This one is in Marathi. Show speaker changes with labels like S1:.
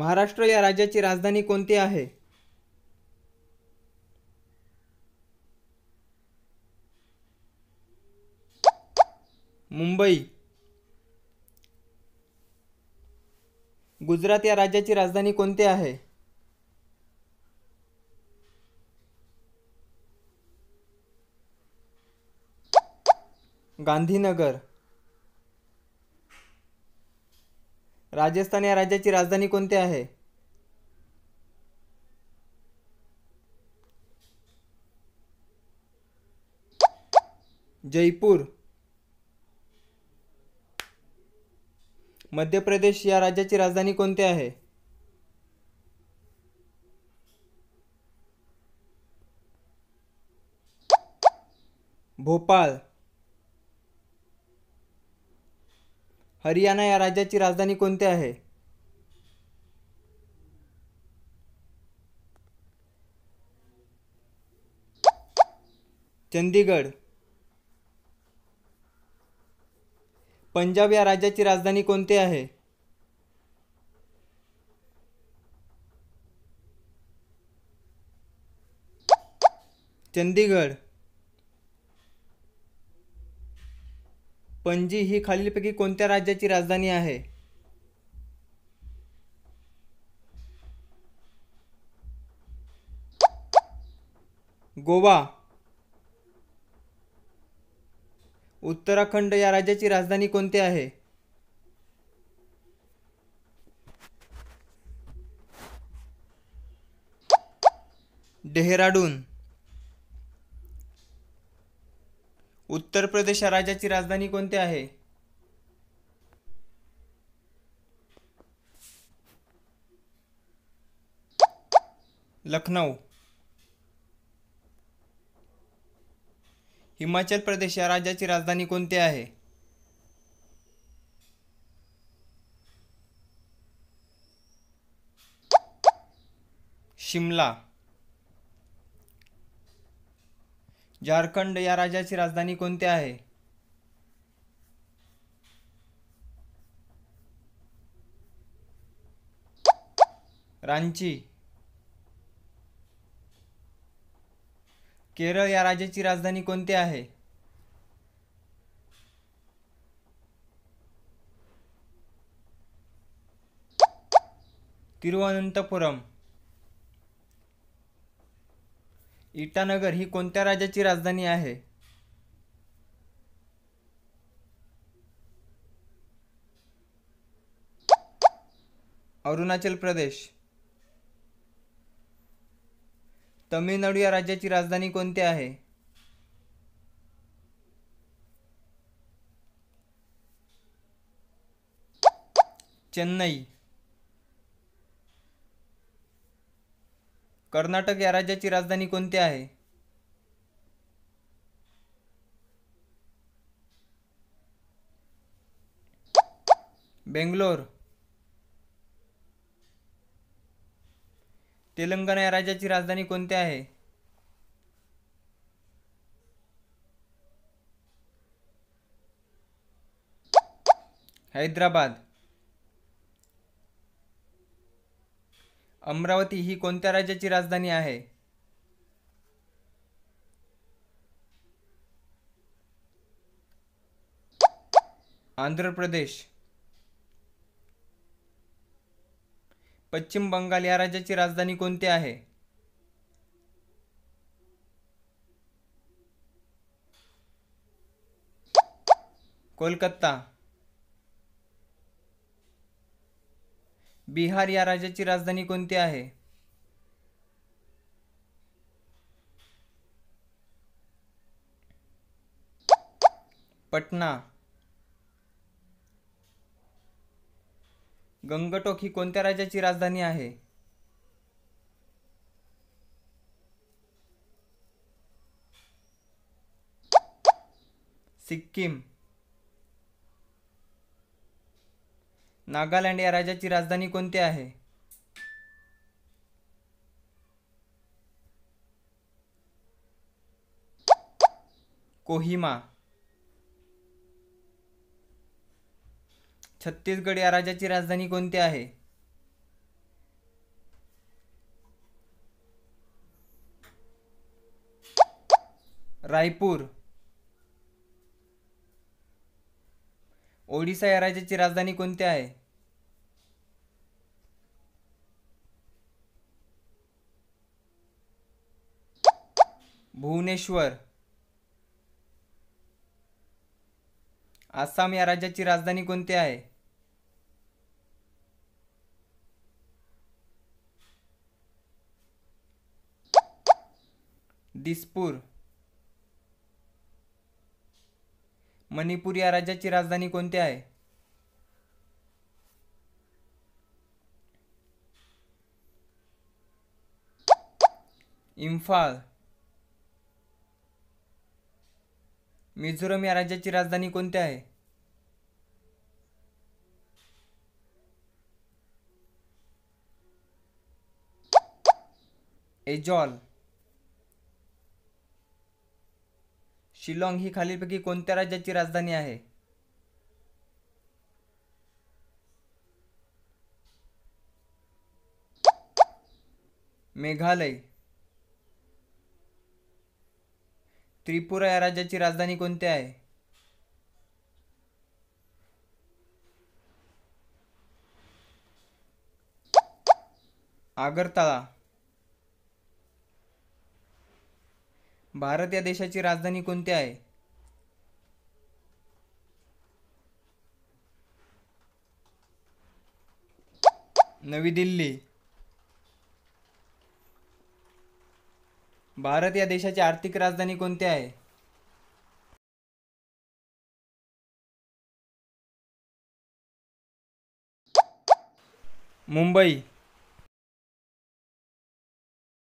S1: महाराष्ट्र या राज्याची राजधानी कोणती आहे मुंबई गुजरात या राज्याची राजधानी कोणती आहे गांधीनगर राजस्थान या राज्याची राजधानी कोणती आहे जयपूर मध्य प्रदेश या राज्याची राजधानी कोणती आहे भोपाळ हरियाणा या राज्याची राजधानी कोणती आहे चंदीगड पंजाब या राज्याची राजधानी कोणती आहे चंदीगड पणजी ही खालीलपैकी कोणत्या राज्याची राजधानी आहे गोवा उत्तराखंड या राज्याची राजधानी कोणती आहे डेहराडून उत्तर प्रदेश या राज्याची राजधानी कोणती आहे लखनौ हिमाचल प्रदेश या राज्याची राजधानी कोणती आहे शिमला झारखंड या राज्याची राजधानी कोणती आहे रांची केरळ या राज्याची राजधानी कोणती आहे तिरुवनंतपुरम इटानगर ही कोणत्या राज्याची राजधानी आहे अरुणाचल प्रदेश तमिळनाडू या राज्याची राजधानी कोणती आहे चेन्नई कर्नाटक या राज्याची राजधानी कोणती आहे बेंगलोर तेलंगणा या राज्याची राजधानी कोणती आहे हैदराबाद अमरावती ही कोणत्या राज्याची राजधानी आहे आंध्र प्रदेश पश्चिम बंगाल या राज्याची राजधानी कोणती आहे कोलकत्ता बिहार या राज्याची राजधानी कोणती आहे पटना गंगटोक ही कोणत्या राज्याची राजधानी आहे सिक्कीम नागालँड या राज्याची राजधानी कोणती आहे कोहिमा छत्तीसगड या राज्याची राजधानी कोणती आहे रायपूर ओडिसा या राज्याची राजधानी कोणती आहे भुवनेश्वर आसाम या राज्याची राजधानी कोणती आहे दिसपूर मणिपूर या राज्याची राजधानी कोणती आहे इम्फाळ मिझोरम या राज्याची राजधानी कोणती आहे एजॉल शिलाँग ही खालीलपैकी कोणत्या राज्याची राजधानी आहे मेघालय त्रिपुरा या राज्याची राजधानी कोणती आहे आगरताळा भारत या देशाची राजधानी कोणती आहे नवी दिल्ली भारत या देशाची आर्थिक राजधानी कोणती आहे? मुंबई